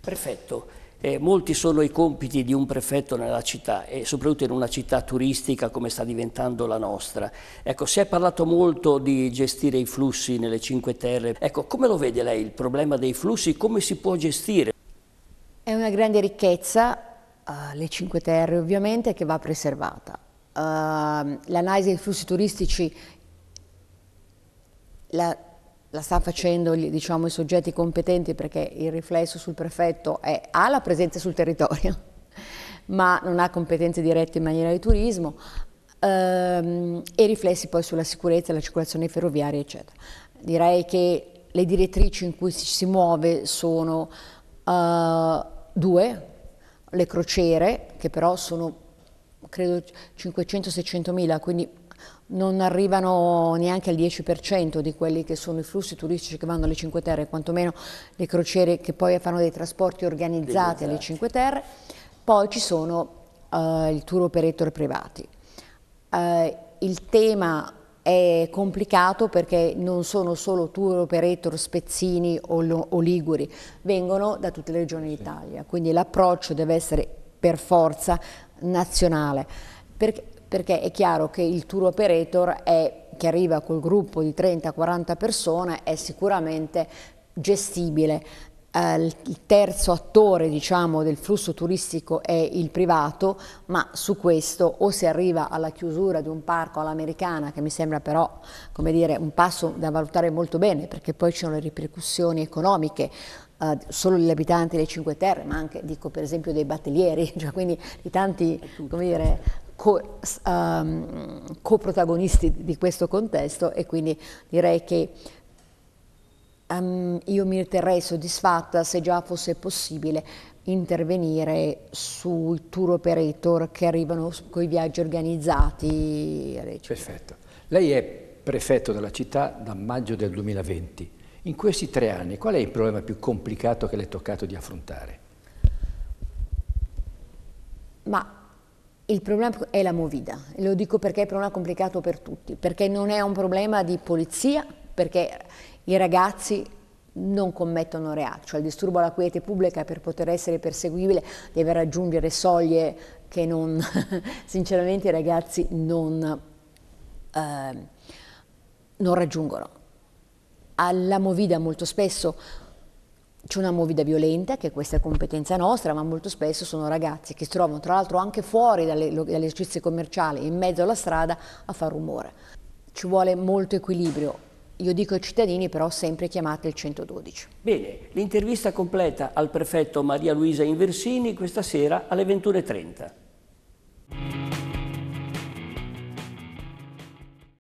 Prefetto, eh, molti sono i compiti di un prefetto nella città e soprattutto in una città turistica come sta diventando la nostra. Ecco, si è parlato molto di gestire i flussi nelle Cinque Terre. Ecco, come lo vede lei il problema dei flussi? Come si può gestire? È una grande ricchezza, uh, le Cinque Terre ovviamente, che va preservata. Uh, L'analisi dei flussi turistici la la sta facendo diciamo, i soggetti competenti perché il riflesso sul prefetto è ha la presenza sul territorio, ma non ha competenze dirette in maniera di turismo ehm, e riflessi poi sulla sicurezza, la circolazione ferroviaria, eccetera. Direi che le direttrici in cui si muove sono uh, due, le crociere, che però sono credo 500-600 mila, quindi non arrivano neanche al 10% di quelli che sono i flussi turistici che vanno alle Cinque Terre, quantomeno le crociere che poi fanno dei trasporti organizzati alle Cinque Terre, poi ci sono uh, eh, i tour operator privati. Uh, il tema è complicato perché non sono solo tour operator spezzini o, o liguri, vengono da tutte le regioni sì. d'Italia, quindi l'approccio deve essere per forza nazionale perché, perché è chiaro che il tour operator è, che arriva col gruppo di 30-40 persone è sicuramente gestibile. Eh, il terzo attore diciamo, del flusso turistico è il privato, ma su questo o si arriva alla chiusura di un parco all'americana, che mi sembra però dire, un passo da valutare molto bene, perché poi ci sono le ripercussioni economiche Uh, solo gli abitanti delle Cinque Terre, ma anche dico per esempio dei battelieri, cioè quindi di tanti dire, co, um, coprotagonisti di questo contesto e quindi direi che um, io mi riterrei soddisfatta se già fosse possibile intervenire sui tour operator che arrivano con i viaggi organizzati. Perfetto. Lei è prefetto della città da maggio del 2020. In questi tre anni qual è il problema più complicato che le è toccato di affrontare? Ma il problema è la movida, lo dico perché è un problema complicato per tutti, perché non è un problema di polizia, perché i ragazzi non commettono reati, cioè il disturbo alla quiete pubblica per poter essere perseguibile deve raggiungere soglie che non, sinceramente i ragazzi non, eh, non raggiungono. Alla movida molto spesso c'è una movida violenta, che questa è competenza nostra, ma molto spesso sono ragazzi che si trovano tra l'altro anche fuori dalle, dalle esercizi commerciali, in mezzo alla strada, a far rumore. Ci vuole molto equilibrio. Io dico ai cittadini però sempre chiamate il 112. Bene, l'intervista completa al prefetto Maria Luisa Inversini questa sera alle 21.30.